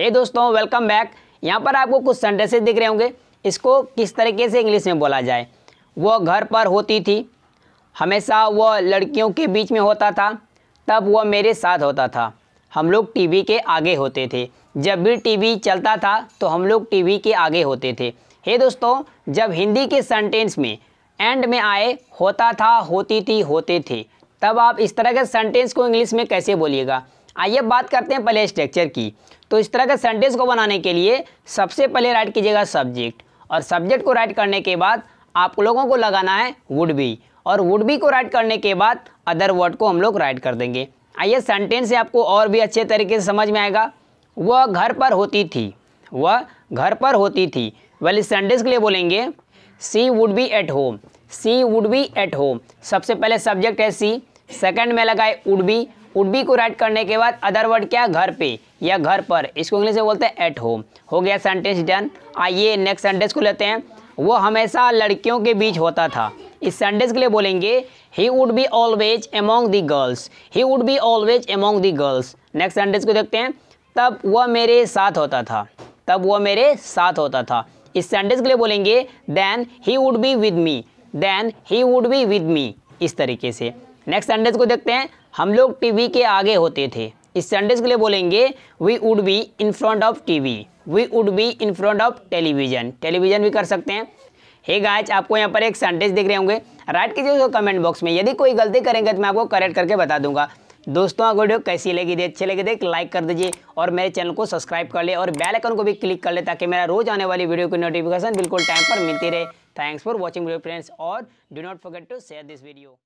हे दोस्तों welcome back यहाँ पर आपको कुछ सेंटेंसेस दिख रहे होंगे इसको किस तरीके से इंग्लिश में बोला जाए वह घर पर होती थी हमेशा वह लड़कियों के बीच में होता था तब वह मेरे साथ होता था हम लोग टीवी के आगे होते थे जब भी टीवी चलता था तो हम लोग टीवी के आगे होते थे हे दोस्तों जब हिंदी के सेंटेंस में एंड में आए होता था होती थी होते थे तब आप इस तरह के सेंटेंस को इंग्लिश में कैसे बोलिएगा आइए बात करते हैं पहले स्ट्रक्चर की तो इस तरह के सेंटेंस को बनाने के लिए सबसे पहले राइट कीजिएगा सब्जेक्ट और सब्जेक्ट को राइट करने के बाद आप लोगों को लगाना है वुड बी और वुड बी को राइट करने के बाद अदर वर्ड को हम लोग राइट कर देंगे आइए सेंटेंस से आपको और भी अच्छे तरीके से समझ में आएगा वह घर पर होती थी वह घर पर होती थी वेल सेंटेंस के लिए बोलेंगे she would be at home she would be at home सबसे पहले सब्जेक्ट है सी सेकेंड में लगाए वुड बी कुड बी को राइट करने के बाद अदर वर्ड क्या घर पे या घर पर इसको इंग्लिश में बोलते हैं एट होम हो गया सेंटेंस डन आइए नेक्स्ट सेंटेंस को लेते हैं वो हमेशा लड़कियों के बीच होता था इस सेंटेंस के लिए बोलेंगे he would be always among the girls he would be always among the girls next sentence को देखते हैं तब वह मेरे साथ होता था तब वह मेरे साथ होता था इस सेंटेंस के लिए बोलेंगे then he would be with me then he would be with me इस तरीके से नेक्स्ट सेंटेंस को देखते हैं हम लोग टीवी के आगे होते थे इस सेंटेंस के लिए बोलेंगे we would be in front of TV we would be in front of television television भी कर सकते हैं हे गाइज आपको यहाँ पर एक सेंटेंस दिख रहे होंगे राइट कीजिए उसको कमेंट बॉक्स में यदि कोई गलती करेंगे तो मैं आपको करेक्ट करके बता दूंगा दोस्तों आपको वीडियो कैसी लगी थी अच्छे लगे देख एक लाइक कर दीजिए और मेरे चैनल को सब्सक्राइब कर ले और बेल आइकन को भी क्लिक कर ले ताकि मेरा रोज आने वाली वीडियो की नोटिफिकेशन बिल्कुल टाइम पर मिलती रहे thanks for watching video friends और do not forget to share this video